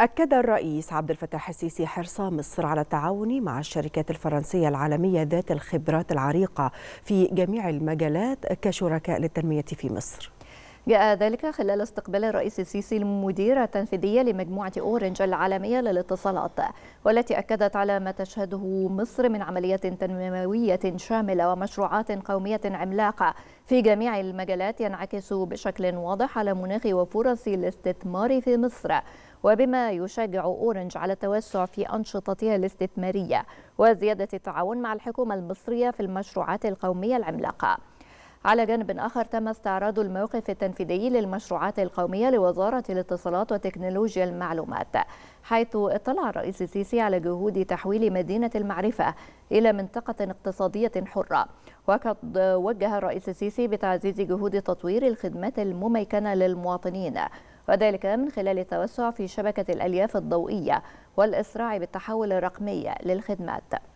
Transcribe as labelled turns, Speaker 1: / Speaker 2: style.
Speaker 1: أكد الرئيس عبد الفتاح السيسي حرص مصر على التعاون مع الشركات الفرنسية العالمية ذات الخبرات العريقة في جميع المجالات كشركاء للتنمية في مصر.
Speaker 2: جاء ذلك خلال استقبال الرئيس السيسي المديرة التنفيذية لمجموعة أورنج العالمية للاتصالات والتي أكدت على ما تشهده مصر من عمليات تنموية شاملة ومشروعات قومية عملاقة في جميع المجالات ينعكس بشكل واضح على مناخ وفرص الاستثمار في مصر وبما يشجع أورنج على التوسع في أنشطتها الاستثمارية وزيادة التعاون مع الحكومة المصرية في المشروعات القومية العملاقة على جانب آخر تم استعراض الموقف التنفيذي للمشروعات القومية لوزارة الاتصالات وتكنولوجيا المعلومات حيث اطلع الرئيس السيسي على جهود تحويل مدينة المعرفة إلى منطقة اقتصادية حرة وقد وجه الرئيس السيسي بتعزيز جهود تطوير الخدمات المميكنة للمواطنين وذلك من خلال التوسع في شبكة الألياف الضوئية والإسراع بالتحول الرقمي للخدمات